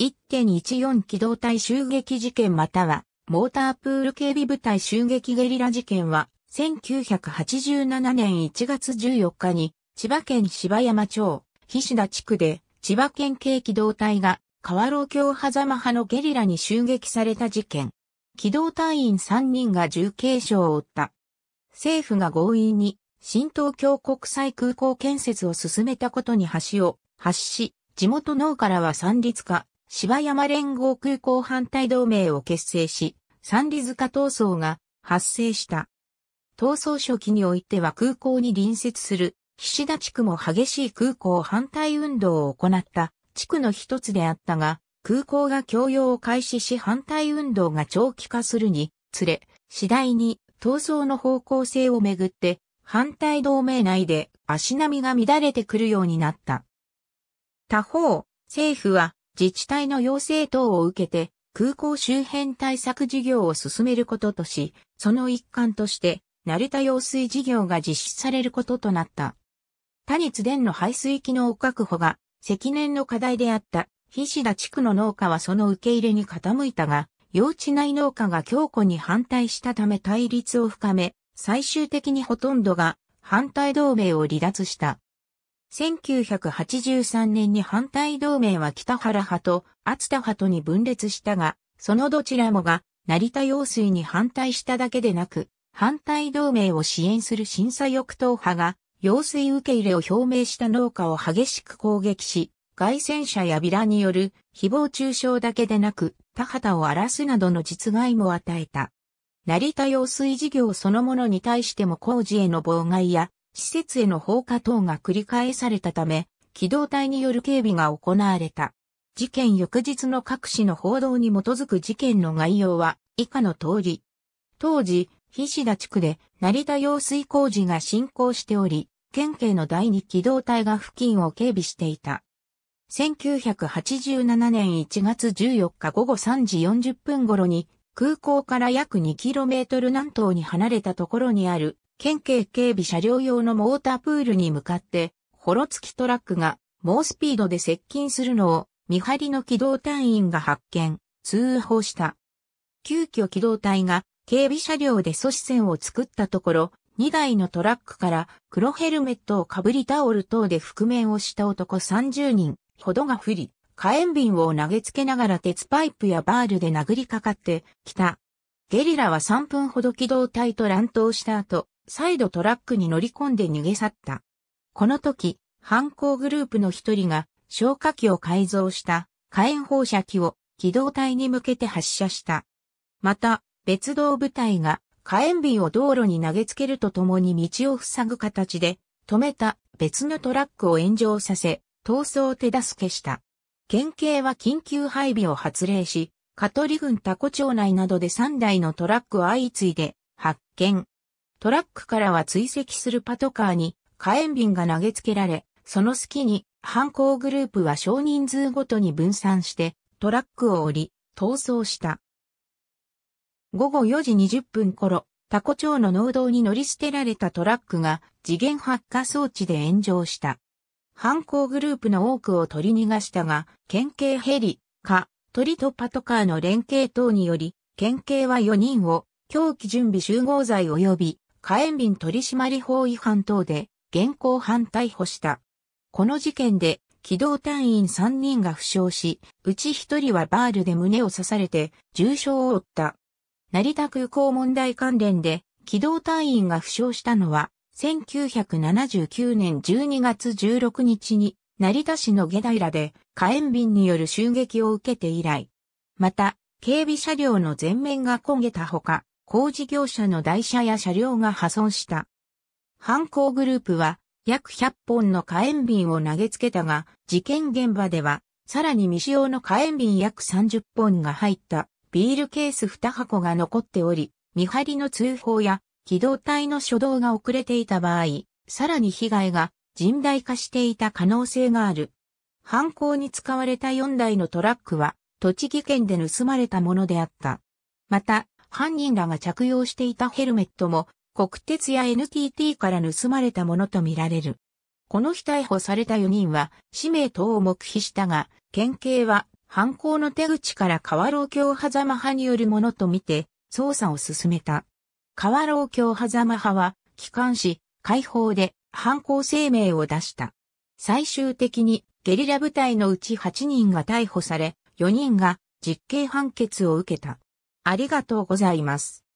1.14機動隊襲撃事件または、モータープール警備部隊襲撃ゲリラ事件は、1987年1月14日に、千葉県芝山町、菱田地区で、千葉県警機動隊が、河老橋狭間派のゲリラに襲撃された事件。機動隊員3人が重軽傷を負った。政府が強引に、新東京国際空港建設を進めたことに橋を、発し、地元農からは三立化、芝山連合空港反対同盟を結成し、三里塚闘争が発生した。闘争初期においては空港に隣接する岸田地区も激しい空港反対運動を行った地区の一つであったが、空港が供用を開始し反対運動が長期化するにつれ、次第に闘争の方向性をめぐって反対同盟内で足並みが乱れてくるようになった。他方、政府は自治体の要請等を受けて、空港周辺対策事業を進めることとし、その一環として、成田用水事業が実施されることとなった。他津伝の排水機能確保が、積年の課題であった、菱田地区の農家はその受け入れに傾いたが、用地内農家が強固に反対したため対立を深め、最終的にほとんどが反対同盟を離脱した。1983年に反対同盟は北原派と厚田派とに分裂したが、そのどちらもが成田用水に反対しただけでなく、反対同盟を支援する審査翼党派が、用水受け入れを表明した農家を激しく攻撃し、外戦者やビラによる誹謗中傷だけでなく、田畑を荒らすなどの実害も与えた。成田用水事業そのものに対しても工事への妨害や、施設への放火等が繰り返されたため、機動隊による警備が行われた。事件翌日の各市の報道に基づく事件の概要は以下の通り。当時、菱田地区で成田用水工事が進行しており、県警の第二機動隊が付近を警備していた。1987年1月14日午後3時40分頃に空港から約 2km 南東に離れたところにある、県警警備車両用のモータープールに向かって、ホロ付きトラックが猛スピードで接近するのを、見張りの機動隊員が発見、通報した。急遽機動隊が警備車両で阻止線を作ったところ、2台のトラックから黒ヘルメットをかぶりタオル等で覆面をした男30人ほどが不利。火炎瓶を投げつけながら鉄パイプやバールで殴りかかってきた。ゲリラは3分ほど機動隊と乱闘した後、再度トラックに乗り込んで逃げ去った。この時、犯行グループの一人が消火器を改造した火炎放射器を機動隊に向けて発射した。また、別動部隊が火炎瓶を道路に投げつけるとともに道を塞ぐ形で止めた別のトラックを炎上させ、逃走を手助けした。県警は緊急配備を発令し、香取郡多古町内などで3台のトラックを相次いで発見。トラックからは追跡するパトカーに火炎瓶が投げつけられ、その隙に犯行グループは少人数ごとに分散してトラックを降り、逃走した。午後4時20分頃、多古町の農道に乗り捨てられたトラックが次元発火装置で炎上した。犯行グループの多くを取り逃がしたが、県警ヘリ、カ、鳥とパトカーの連携等により、県警は4人を、狂気準備集合罪及び、火炎瓶取締法違反等で、現行犯逮捕した。この事件で、機動隊員3人が負傷し、うち1人はバールで胸を刺されて、重傷を負った。成田空港問題関連で、機動隊員が負傷したのは、1979年12月16日に成田市の下平で火炎瓶による襲撃を受けて以来、また、警備車両の全面が焦げたほか、工事業者の台車や車両が破損した。犯行グループは約100本の火炎瓶を投げつけたが、事件現場では、さらに未使用の火炎瓶約30本が入ったビールケース2箱が残っており、見張りの通報や機動隊の初動が遅れていた場合、さらに被害が甚大化していた可能性がある。犯行に使われた4台のトラックは、栃木県で盗まれたものであった。また、犯人らが着用していたヘルメットも、国鉄や NTT から盗まれたものとみられる。この日逮捕された4人は、氏名等を黙秘したが、県警は、犯行の手口から河老橋狭間派によるものとみて、捜査を進めた。河老教狭間派は、機関し、解放で犯行声明を出した。最終的にゲリラ部隊のうち8人が逮捕され、4人が実刑判決を受けた。ありがとうございます。